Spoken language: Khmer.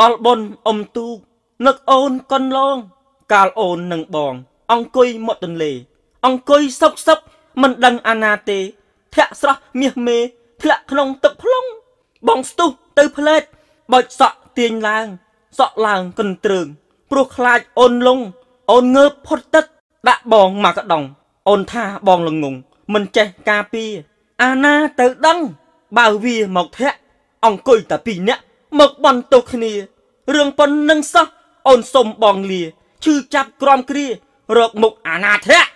ដល់បុនអ៊ំទូកនឹកអូនកុនឡងកាលអូននឹងបងអង្គុយមាត់ទន្លេ អង្គុយសុកសុកមិនដឹងអាណាទេធាក់ស្រស់មាសមេធ្លាក់ក្នុងទឹកភ្លុងបងស្ទុះទៅផ្លែតបោចសក់ទាញឡើង សក់ឡើងកន្ទ្រើង ព្រោះខ្លាចអូនលងអូនងើបផុតទឹកដាក់បងមកកដងអូនថាបងល្ងងមិនចេះការពារអាណាទៅដឹង បើវាមកធាក់អង្គុយតែពីរនាក់មកបន្ទោសគ្នារឿងប៉ុណ្្នឹងសោះអូនសុំបងលាឈឺចាប់ក្រំគ្រារកមុខអាណាធិបតេយ្យ